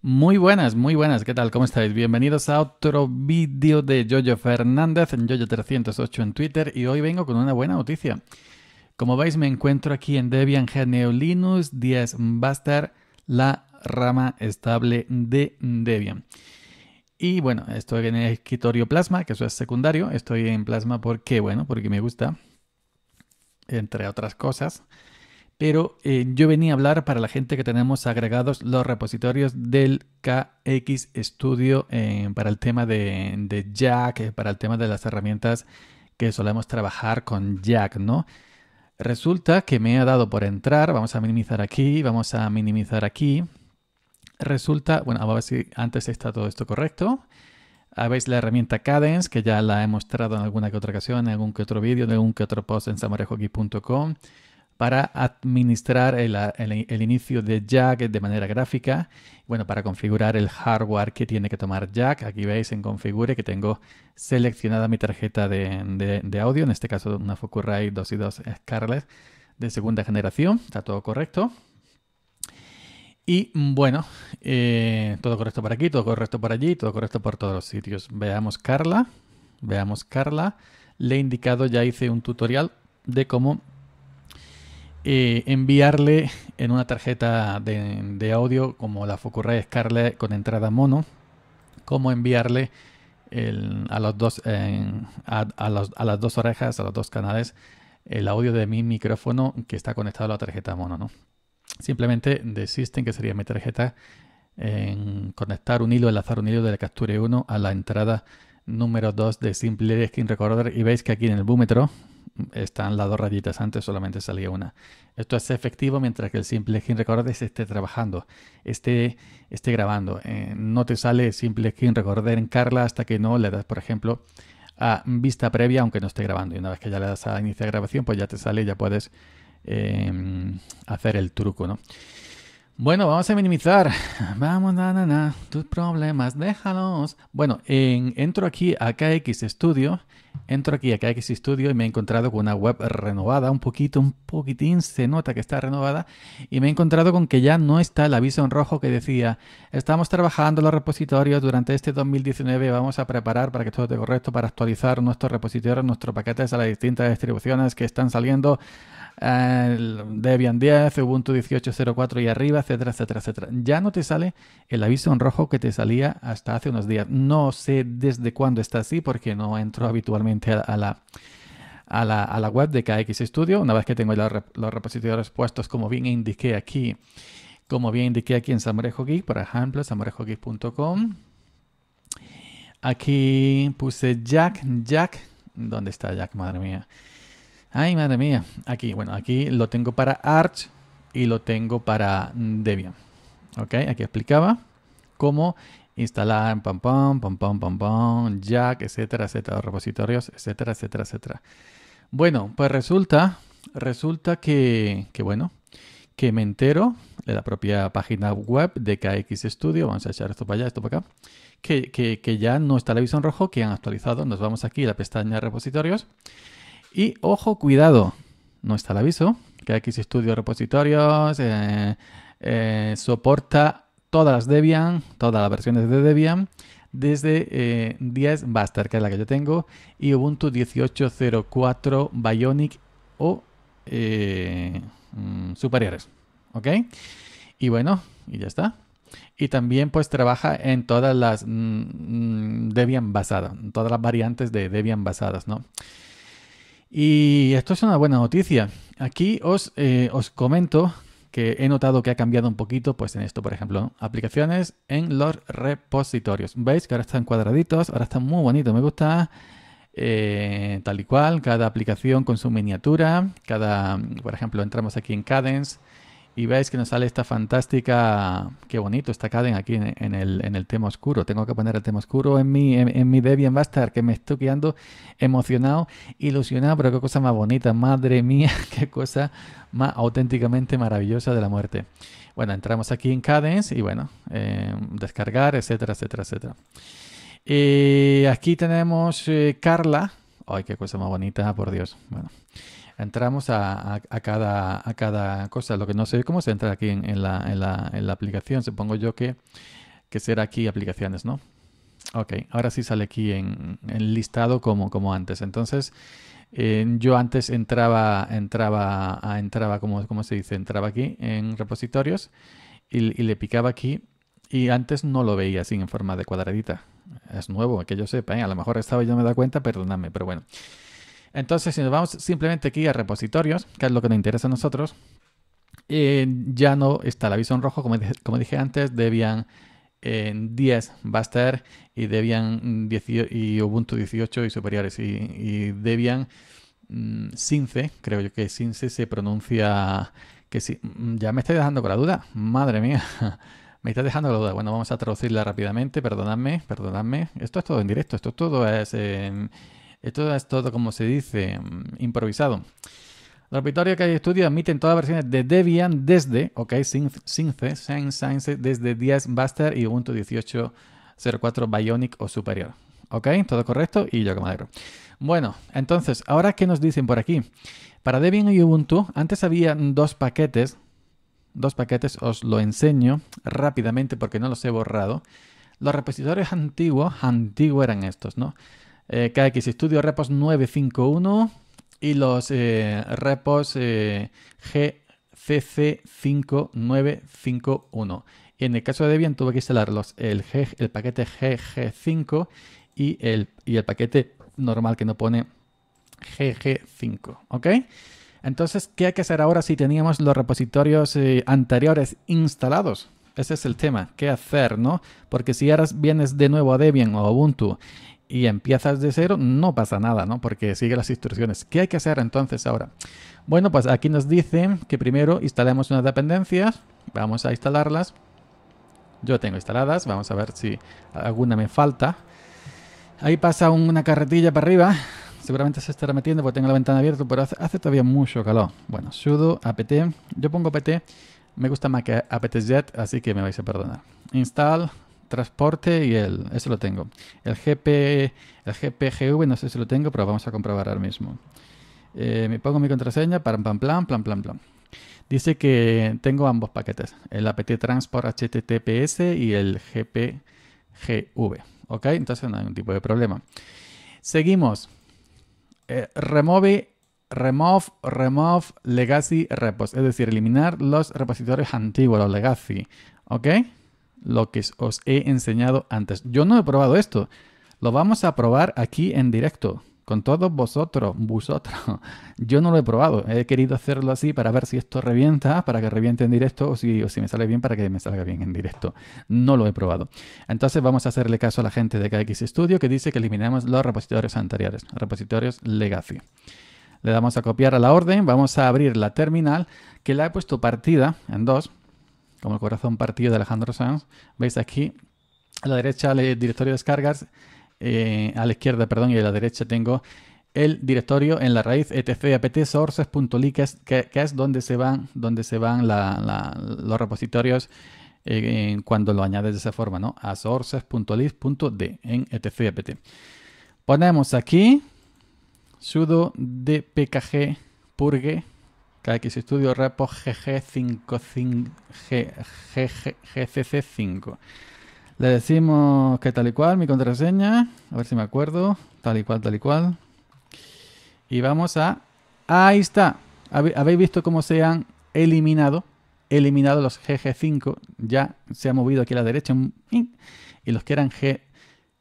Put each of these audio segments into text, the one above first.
Muy buenas, muy buenas, ¿qué tal? ¿Cómo estáis? Bienvenidos a otro vídeo de Jojo Fernández en Jojo308 en Twitter y hoy vengo con una buena noticia. Como veis me encuentro aquí en Debian Geneo Linux 10 Buster, la rama estable de Debian. Y bueno, estoy en el escritorio Plasma, que eso es secundario. Estoy en Plasma porque, bueno, porque me gusta, entre otras cosas pero eh, yo venía a hablar para la gente que tenemos agregados los repositorios del KX Studio eh, para el tema de, Jack, eh, para el tema de las herramientas que solemos trabajar con Jack, ¿no? Resulta que me ha dado por entrar, vamos a minimizar aquí, vamos a minimizar aquí. Resulta, bueno, a ver si antes está todo esto correcto. Habéis la herramienta Cadence, que ya la he mostrado en alguna que otra ocasión, en algún que otro vídeo, en algún que otro post en samarejoki.com para administrar el, inicio de Jack de manera gráfica, bueno, para configurar el hardware que tiene que tomar Jack. Aquí veis en Configure que tengo seleccionada mi tarjeta de, audio, en este caso una Focusrite 2 y 2 Scarlett de segunda generación, está todo correcto. Y bueno, eh, todo correcto por aquí, todo correcto por allí, todo correcto por todos los sitios. Veamos Carla, veamos Carla. Le he indicado, ya hice un tutorial de cómo eh, enviarle en una tarjeta de, audio como la Focusrite Scarlett con entrada mono, como enviarle a, los dos, a, las dos orejas, a los dos canales, el audio de mi micrófono que está conectado a la tarjeta mono. ¿no? Simplemente de System, que sería mi tarjeta, en conectar un hilo, enlazar un hilo de la capture 1 a la entrada número 2 de Simple Skin Recorder. Y veis que aquí en el búmetro están las dos rayitas antes, solamente salía una. Esto es efectivo mientras que el simple skin recordes esté trabajando, esté, esté grabando. Eh, no te sale simple skin recorder en Carla hasta que no le das, por ejemplo, a vista previa, aunque no esté grabando. Y una vez que ya le das a iniciar grabación, pues ya te sale y ya puedes em, hacer el truco, ¿no? Bueno, vamos a minimizar. Vamos, na, na, Tus problemas, déjalos. Bueno, entro aquí a KX Studio Entro aquí a KX Studio y me he encontrado con una web renovada, un poquito, un poquitín, se nota que está renovada, y me he encontrado con que ya no está el aviso en rojo que decía, estamos trabajando los repositorios durante este 2019, vamos a preparar para que todo esté correcto, para actualizar nuestros repositorios, nuestros paquetes a las distintas distribuciones que están saliendo, Debian 10, Ubuntu 18.04 y arriba, etcétera, etcétera, etcétera. Ya no te sale el aviso en rojo que te salía hasta hace unos días. No sé desde cuándo está así porque no entro habitualmente a, la, la, web de KX Studio. Una vez que tengo los, repositorios puestos, como bien indiqué aquí, como bien indiqué aquí en Samorejo Geek, por ejemplo, samorejogeek.com. Aquí puse Jack, Jack. ¿Dónde está Jack? Madre mía. Ay, madre mía. Aquí, bueno, aquí lo tengo para Arch y lo tengo para Debian. Ok, aquí explicaba cómo Instalar, en pam pam, pam pam, pam jack, etcétera, etcétera, repositorios, etcétera, etcétera, etcétera. Bueno, pues resulta, resulta que, que bueno, que me entero de la propia página web de KX Studio, vamos a echar esto para allá, esto para acá, que, ya no está el aviso en rojo, que han actualizado, nos vamos aquí a la pestaña de repositorios y ojo, cuidado, no está el aviso, KX Studio repositorios eh, eh, soporta todas las Debian, todas las versiones de Debian, desde 10 eh, Buster, que es la que yo tengo, y Ubuntu 18.04 Bionic o eh, mm, superiores. ¿Ok? Y bueno, y ya está. Y también pues trabaja en todas las mm, mm, Debian basadas, todas las variantes de Debian basadas, ¿no? Y esto es una buena noticia. Aquí os, eh, os comento que he notado que ha cambiado un poquito, pues en esto, por ejemplo, aplicaciones en los repositorios. ¿Veis que ahora están cuadraditos? Ahora están muy bonitos, me gusta. Eh, tal y cual, cada aplicación con su miniatura, cada, por ejemplo, entramos aquí en Cadence y veis que nos sale esta fantástica, qué bonito esta cadena aquí en, el, tema oscuro. Tengo que poner el tema oscuro en mi, en, mi Debian Bastard, que me estoy quedando emocionado, ilusionado, pero qué cosa más bonita, madre mía, qué cosa más auténticamente maravillosa de la muerte. Bueno, entramos aquí en Cadence y bueno, eh, descargar, etcétera, etcétera, etcétera. Y eh, aquí tenemos eh, Carla. Ay, qué cosa más bonita, por Dios. Bueno entramos a, cada, cosa. Lo que no sé cómo se entra aquí en, la, en, la, en aplicación. Supongo yo que, será aquí aplicaciones, ¿no? Ok, ahora sí sale aquí en, listado como, como antes. Entonces, eh, yo antes entraba, entraba, a, ah, entraba como, ¿cómo se dice? Entraba aquí en repositorios y, le picaba aquí y antes no lo veía así en forma de cuadradita. Es nuevo, que yo sepa, ¿eh? a lo mejor estaba y yo me da cuenta, perdóname, pero bueno. Entonces, si nos vamos simplemente aquí a repositorios, que es lo que nos interesa a nosotros, eh, ya no está la aviso en rojo, como, como dije antes, Debian 10 eh, va y Debian mm, y Ubuntu 18 y superiores. Y, Debian mm, creo yo que Since se pronuncia que sí. Mm, ya me estáis dejando con la duda, madre mía. Me está dejando la duda. Bueno, vamos a traducirla rápidamente. Perdonadme, perdonadme. Esto es todo en directo. Esto todo es en, esto es todo, como se dice, mm, improvisado. Los repositorios que hay estudio admiten todas las versiones de Debian desde, ok, Synth, Synth, desde 10 Buster y Ubuntu 18.04 Bionic o superior. ¿Ok? Todo correcto y yo que me alegro. Bueno, entonces, ahora qué nos dicen por aquí. Para Debian y Ubuntu, antes había dos paquetes. Dos paquetes, os lo enseño rápidamente porque no los he borrado. Los repositorios antiguos, antiguos eran estos, ¿no? Eh, KX Studio repos 951 y los eh, repos eh, GCC5951. en el caso de Debian tuve que instalar el, el paquete GG5 y el, y el paquete normal que no pone GG5. ¿Ok? Entonces, ¿qué hay que hacer ahora si teníamos los repositorios anteriores instalados? Ese es el tema. ¿Qué hacer, no? Porque si ahora vienes de nuevo a Debian o Ubuntu y empiezas de cero, no pasa nada, ¿no? Porque sigue las instrucciones. ¿Qué hay que hacer entonces ahora? Bueno, pues aquí nos dice que primero instalemos unas dependencias. Vamos a instalarlas. Yo tengo instaladas. Vamos a ver si alguna me falta. Ahí pasa una carretilla para arriba. Seguramente se estará metiendo porque tengo la ventana abierta, pero hace, todavía mucho calor. Bueno, sudo apt. Yo pongo apt. Me gusta más que apt-get, así que me vais a perdonar. Install transporte y el... Eso este lo tengo. El, GP, el GPGV no sé si lo tengo, pero vamos a comprobar ahora mismo. Eh, me pongo mi contraseña, para pam, plan, plan, plan, plan. Dice que tengo ambos paquetes, el apt transport https y el gpgv. ¿Ok? Entonces no hay ningún tipo de problema. Seguimos. Eh, remove, remove, remove legacy repos, es decir, eliminar los repositorios antiguos, los legacy. ¿Ok? lo que os he enseñado antes. Yo no he probado esto. Lo vamos a probar aquí en directo, con todos vosotros, vosotros. Yo no lo he probado. He querido hacerlo así para ver si esto revienta, para que reviente en directo, o si, si me sale bien, para que me salga bien en directo. No lo he probado. Entonces vamos a hacerle caso a la gente de KX Studio que dice que eliminamos los repositorios anteriores, repositorios legacy. Le damos a copiar a la orden, vamos a abrir la terminal, que la he puesto partida en dos, como el corazón partido de Alejandro Sanz. Veis aquí a la derecha el directorio de descargas, eh, a la izquierda, perdón, y a la derecha tengo el directorio en la raíz etc apt sources.ly que, es, donde se van, donde se van los repositorios eh, cuando lo añades de esa forma, ¿no? A sources.list.d en etc.pt. Ponemos aquí sudo dpkg purge KX Studio Repo GG5, GCC5. Le decimos que tal y cual, mi contraseña, a ver si me acuerdo, tal y cual, tal y cual. Y vamos a... Ahí está. Habéis visto cómo se han eliminado, eliminado los GG5, ya se ha movido aquí a la derecha y los que eran G,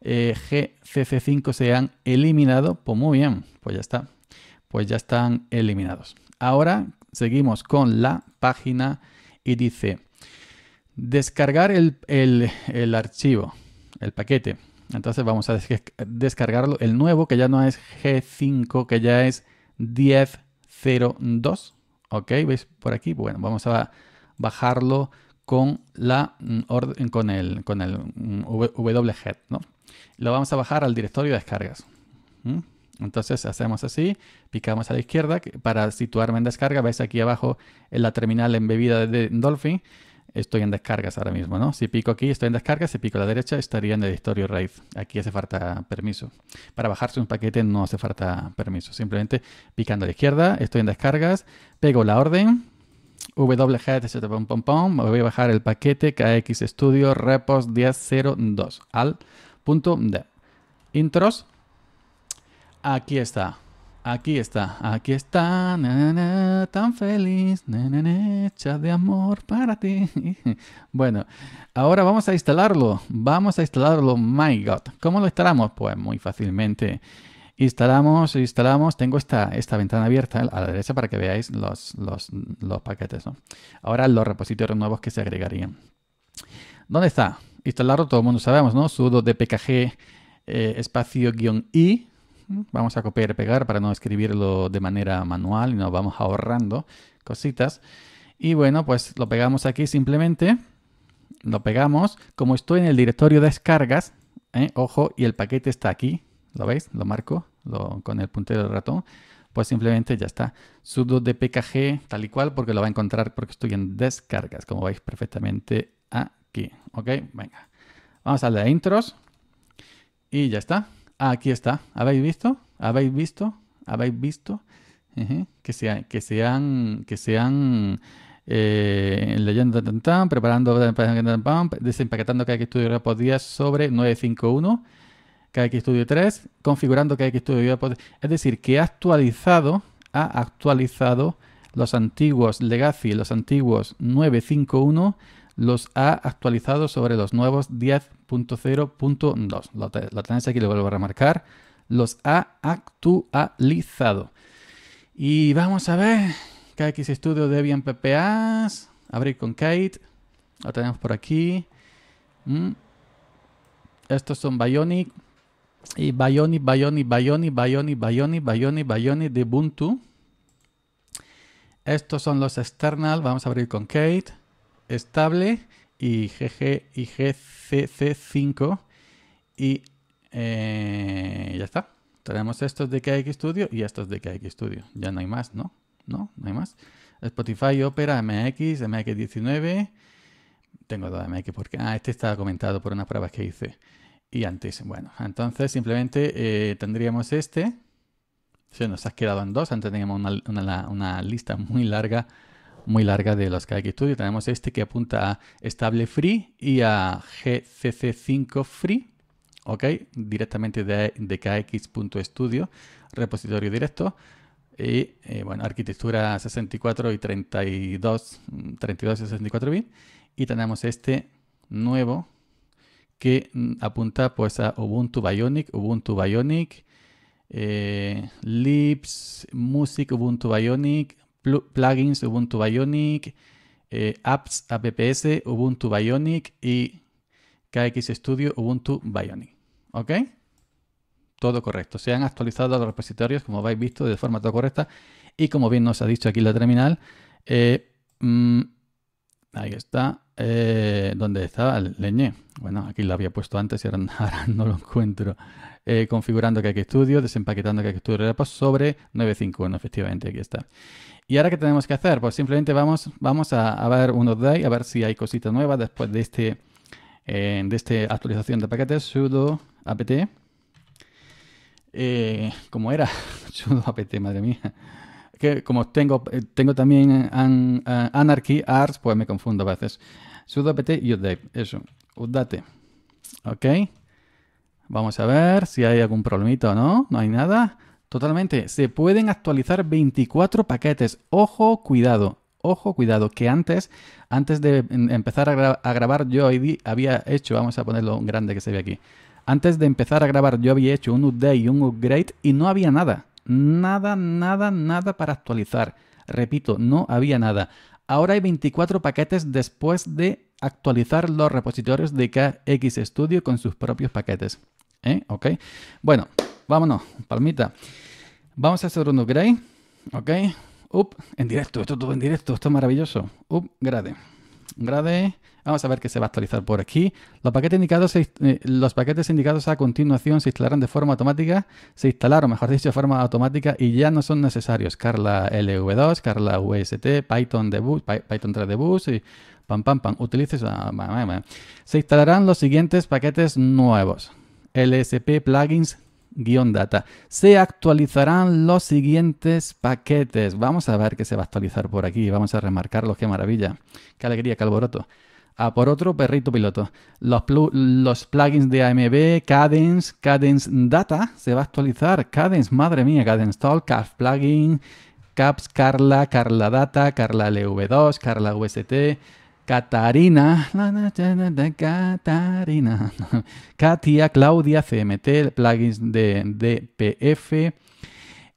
eh, GCC5 se han eliminado. Pues muy bien, pues ya está. Pues ya están eliminados. Ahora seguimos con la página y dice descargar el, archivo, el paquete. Entonces vamos a descargarlo, el nuevo, que ya no es G5, que ya es 10.02. ¿Ok? ¿Veis por aquí? Bueno, vamos a bajarlo con, la, mm, con el, con el mm, wget, ¿no? Lo vamos a bajar al directorio de descargas. ¿Mm? Entonces hacemos así, picamos a la izquierda. Para situarme en descarga, veis aquí abajo en la terminal embebida de Dolphin, estoy en descargas ahora mismo, ¿no? Si pico aquí, estoy en descargas, si pico a la derecha, estaría en el directorio RAID. Aquí hace falta permiso. Para bajarse un paquete no hace falta permiso. Simplemente picando a la izquierda, estoy en descargas, pego la orden, wget, me voy a bajar el paquete KX Studio Repos 1002 al punto de intros Aquí está. Aquí está, aquí está, tan feliz, hecha de amor para ti. bueno, ahora vamos a instalarlo, vamos a instalarlo, my god. ¿Cómo lo instalamos? Pues muy fácilmente. Instalamos, instalamos, tengo esta, esta ventana abierta a la derecha para que veáis los, paquetes. Ahora los repositorios nuevos que se agregarían. ¿Dónde está? Instalarlo, todo el mundo sabemos, ¿no? Sudo dpkg eh, espacio-i Vamos a copiar y pegar para no escribirlo de manera manual y nos vamos ahorrando cositas. Y bueno, pues lo pegamos aquí simplemente. Lo pegamos. Como estoy en el directorio de descargas, ¿eh? ojo, y el paquete está aquí. ¿Lo veis? Lo marco con el puntero del ratón. Pues simplemente ya está. Sudo de tal y cual porque lo va a encontrar porque estoy en descargas, como veis perfectamente aquí. ¿Ok? Venga. Vamos a la intros. Y ya está. Aquí está. ¿Habéis visto? ¿Habéis visto? ¿Habéis visto? Que se, han, que sean eh, leyendo preparando, desempaquetando cada Studio por días sobre 951, que Studio 3, configurando KX Studio días. Es decir, que ha actualizado, ha actualizado los antiguos Legacy, los antiguos 951 los ha actualizado sobre los nuevos 10.0.2. Lo, tenéis aquí, lo vuelvo a remarcar. Los ha actualizado. Y vamos a ver. KX Studio Debian PPAs. Abrir con Kate. Lo tenemos por aquí. Mm. Estos son Bionic. Y Bionic, Bionic, Bionic, Bionic, Bionic, Bionic, Bionic de Ubuntu. Estos son los external. Vamos a abrir con Kate estable y GG y GCC5 y eh, ya está. Tenemos estos de KX Studio y estos de KX Studio. Ya no hay más, ¿no? No, no hay más. Spotify, Opera, MX, MX19. Tengo dos MX porque... Ah, este estaba comentado por unas pruebas que hice. Y antes, bueno, entonces simplemente eh, tendríamos este. Se nos ha quedado en dos. Antes teníamos una lista muy larga muy larga de los KX Studio. Tenemos este que apunta a Stable Free y a GCC5 Free, ¿ok? Directamente de, de KX.studio, repositorio directo. Y eh, bueno, arquitectura 64 y 32, 32 y 64 mm, bits. Y tenemos este nuevo que mm, apunta pues a Ubuntu Bionic, Ubuntu Bionic, eh, Lips, Music, Ubuntu Bionic, plugins Ubuntu Bionic, eh, apps apps Ubuntu Bionic y KX Studio Ubuntu Bionic. ¿Ok? Todo correcto. Se han actualizado los repositorios, como habéis visto, de forma todo correcta. Y como bien nos ha dicho aquí la terminal, eh, mm, ahí está. Eh, ¿Dónde el leñe Bueno, aquí lo había puesto antes y ahora no lo encuentro que eh, configurando que Studio, desempaquetando Cake Studio Repos sobre 951, efectivamente, aquí está. ¿Y ahora qué tenemos que hacer? Pues simplemente vamos, vamos a, ver unos day, a ver si hay cositas nuevas después de este eh, de esta actualización de paquetes, sudo apt. como eh, ¿Cómo era? sudo apt, madre mía. Que como tengo, tengo también Anarchy, Arts, pues me confundo a veces. sudo apt y update, eso. Update. ¿Ok? Vamos a ver si hay algún problemito o no. No hay nada. Totalmente. Se pueden actualizar 24 paquetes. Ojo, cuidado. Ojo, cuidado, que antes, antes de em, empezar a, grabar, yo había hecho, vamos a ponerlo grande que se ve aquí. Antes de empezar a grabar, yo había hecho un update y un upgrade y no había nada. Nada, nada, nada para actualizar. Repito, no había nada. Ahora hay 24 paquetes después de actualizar los repositorios de KX Studio con sus propios paquetes. ¿Eh? ¿Ok? Bueno, vámonos, palmita. Vamos a hacer un upgrade, ¿ok? Up, en directo, esto todo en directo, esto es maravilloso. Up, grade. Grade, vamos a ver qué se va a actualizar por aquí. Los paquetes, indicados eh, los paquetes indicados a continuación se instalarán de forma automática, se instalaron, mejor dicho, de forma automática y ya no son necesarios. Carla LV2, Carla UST, Python debug, Python 3 debug y pam pam pam. Utilices. Ah, se instalarán los siguientes paquetes nuevos. LSP plugins data. Se actualizarán los siguientes paquetes. Vamos a ver qué se va a actualizar por aquí. Vamos a remarcarlos. Qué maravilla. Qué alegría, qué alboroto. A ah, por otro perrito piloto. Los, los plugins de AMB, Cadence, Cadence Data se va a actualizar. Cadence, madre mía, Cadence Talk, Caps Plugin, Caps, Carla, Carla Data, Carla LV2, Carla VST. Catarina, Catarina, Katia, Claudia, CMT, plugins de DPF, eh,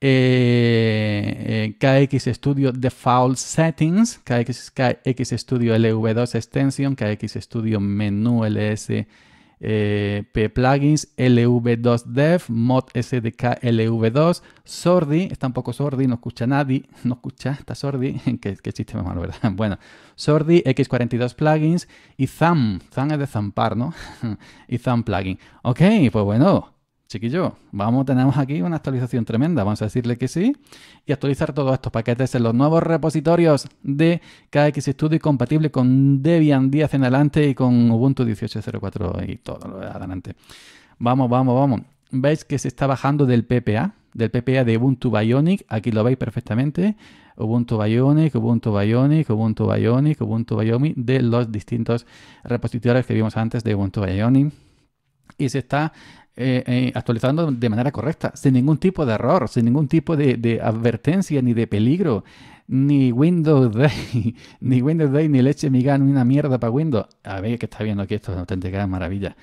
eh, KX Studio Default Settings, KX, KX Studio LV2 Extension, KX Studio Menú LS eh, plugins, LV2Dev, mod SDK LV2, Sordi, está un poco Sordi, no escucha nadie, no escucha, está Sordi, qué, qué chiste más malo, ¿verdad? Bueno, Sordi, X42 plugins y Zam, Zam es de zampar, ¿no? y Zam plugin. Ok, pues bueno, chiquillo, vamos, tenemos aquí una actualización tremenda. Vamos a decirle que sí y actualizar todos estos paquetes en los nuevos repositorios de KX Studio compatible con Debian 10 en adelante y con Ubuntu 18.04 y todo lo de adelante. Vamos, vamos, vamos. Veis que se está bajando del PPA, del PPA de Ubuntu Bionic. Aquí lo veis perfectamente. Ubuntu Bionic, Ubuntu Bionic, Ubuntu Bionic, Ubuntu Bionic, de los distintos repositorios que vimos antes de Ubuntu Bionic. Y se está eh, eh, actualizando de manera correcta, sin ningún tipo de error, sin ningún tipo de, advertencia ni de peligro, ni Windows Day, ni Windows Day, ni leche migan, ni una mierda para Windows. A ver que está viendo aquí, esto es auténtica maravilla.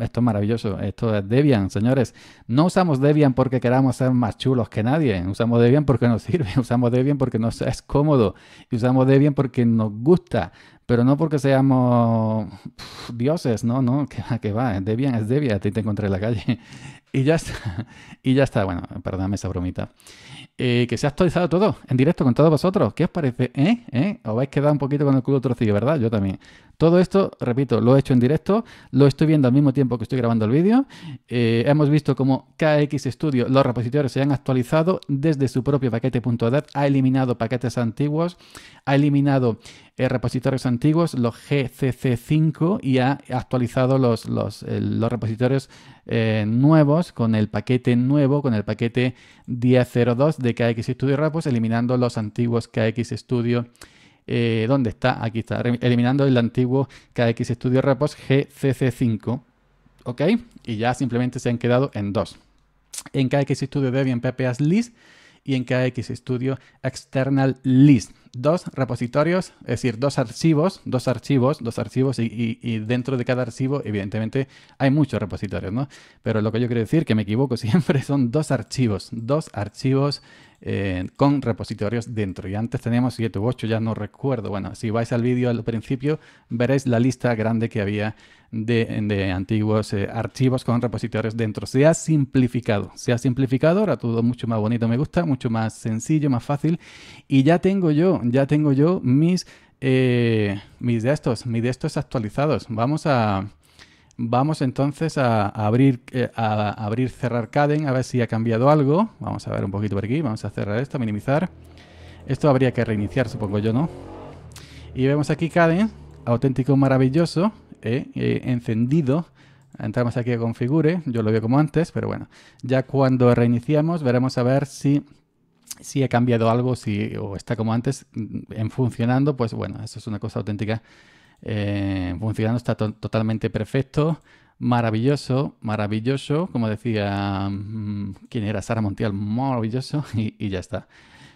Esto es maravilloso, esto es Debian, señores. No usamos Debian porque queramos ser más chulos que nadie. Usamos Debian porque nos sirve, usamos Debian porque nos es cómodo y usamos Debian porque nos gusta. Pero no porque seamos dioses, no, no, que va, que va, Debian es Debian, te encontré en la calle. Y ya está, y ya está, bueno, perdóname esa bromita. Eh, que se ha actualizado todo, en directo con todos vosotros. ¿Qué os parece? ¿Eh? ¿Eh? Os vais quedado un poquito con el culo trocillo, ¿verdad? Yo también. Todo esto, repito, lo he hecho en directo, lo estoy viendo al mismo tiempo que estoy grabando el vídeo. Eh, hemos visto cómo KX Studio, los repositorios se han actualizado desde su propio paquete.dat, ha eliminado paquetes antiguos, ha eliminado eh, repositorios antiguos, los GCC5, y ha actualizado los, los, repositorios eh, nuevos con el paquete nuevo, con el paquete 10.02 de KX Studio Repos, pues eliminando los antiguos KX Studio. Eh, ¿Dónde está? Aquí está. Eliminando el antiguo KX Studio Repos pues, GCC5. ¿Ok? Y ya simplemente se han quedado en dos. En KX Studio Debian PPAs List y en KX Studio External List dos repositorios, es decir, dos archivos, dos archivos, dos archivos y, dentro de cada archivo evidentemente hay muchos repositorios, ¿no? Pero lo que yo quiero decir, que me equivoco siempre, son dos archivos, dos archivos eh, con repositorios dentro. Y antes teníamos 7 u 8, ya no recuerdo. Bueno, si vais al vídeo al principio, veréis la lista grande que había de, de antiguos eh, archivos con repositorios dentro. Se ha simplificado, se ha simplificado, ahora todo mucho más bonito me gusta, mucho más sencillo, más fácil. Y ya tengo yo, ya tengo yo mis, eh, mis de estos, mis de estos actualizados. Vamos a Vamos entonces a abrir, eh, a abrir, cerrar Caden, a ver si ha cambiado algo. Vamos a ver un poquito por aquí, vamos a cerrar esto, minimizar. Esto habría que reiniciar, supongo yo, ¿no? Y vemos aquí Caden, auténtico, maravilloso, eh, eh, encendido. Entramos aquí a configure, yo lo veo como antes, pero bueno. Ya cuando reiniciamos veremos a ver si si ha cambiado algo si, o está como antes mm, en funcionando, pues bueno, eso es una cosa auténtica eh, funcionando, está totalmente perfecto, maravilloso, maravilloso, como decía mm, quien era Sara Montiel, maravilloso, y, y ya está.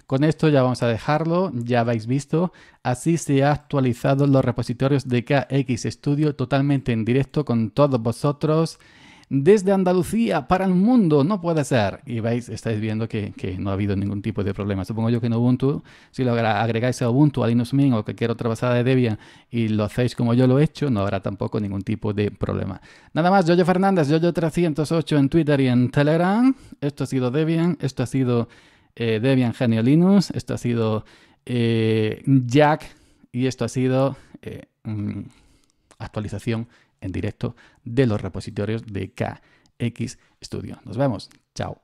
Con esto ya vamos a dejarlo, ya habéis visto, así se ha actualizado los repositorios de KX Studio totalmente en directo con todos vosotros desde Andalucía para el mundo, no puede ser. Y veis, estáis viendo que, no ha habido ningún tipo de problema. Supongo yo que en Ubuntu, si lo agregáis a Ubuntu, a Linux Mint o cualquier otra basada de Debian y lo hacéis como yo lo he hecho, no habrá tampoco ningún tipo de problema. Nada más, Yoyo Fernández, Yoyo308 en Twitter y en Telegram. Esto ha sido Debian, esto ha sido eh, Debian Genio Linux, esto ha sido eh, Jack y esto ha sido eh, mm, actualización en directo de los repositorios de KX Studio. Nos vemos. Chao.